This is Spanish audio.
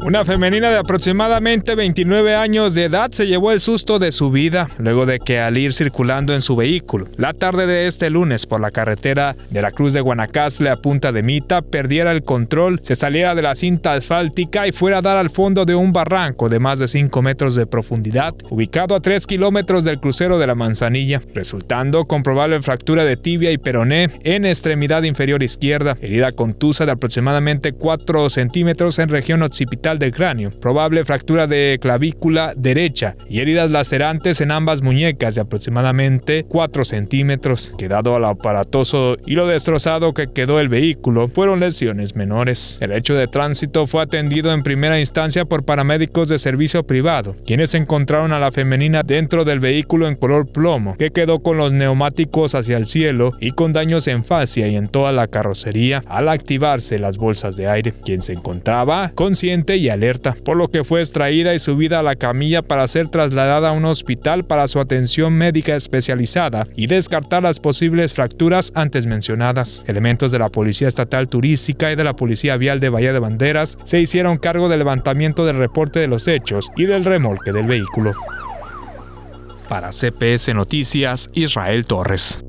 Una femenina de aproximadamente 29 años de edad se llevó el susto de su vida luego de que al ir circulando en su vehículo la tarde de este lunes por la carretera de la Cruz de Guanacaste a Punta de Mita perdiera el control, se saliera de la cinta asfáltica y fuera a dar al fondo de un barranco de más de 5 metros de profundidad ubicado a 3 kilómetros del crucero de la Manzanilla, resultando con probable fractura de tibia y peroné en extremidad inferior izquierda, herida contusa de aproximadamente 4 centímetros en región occipital del cráneo, probable fractura de clavícula derecha y heridas lacerantes en ambas muñecas de aproximadamente 4 centímetros, Quedado al aparatoso y lo destrozado que quedó el vehículo, fueron lesiones menores. El hecho de tránsito fue atendido en primera instancia por paramédicos de servicio privado, quienes encontraron a la femenina dentro del vehículo en color plomo, que quedó con los neumáticos hacia el cielo y con daños en fascia y en toda la carrocería al activarse las bolsas de aire, quien se encontraba consciente y alerta, por lo que fue extraída y subida a la camilla para ser trasladada a un hospital para su atención médica especializada y descartar las posibles fracturas antes mencionadas. Elementos de la Policía Estatal Turística y de la Policía Vial de Bahía de Banderas se hicieron cargo del levantamiento del reporte de los hechos y del remolque del vehículo. Para CPS Noticias, Israel Torres.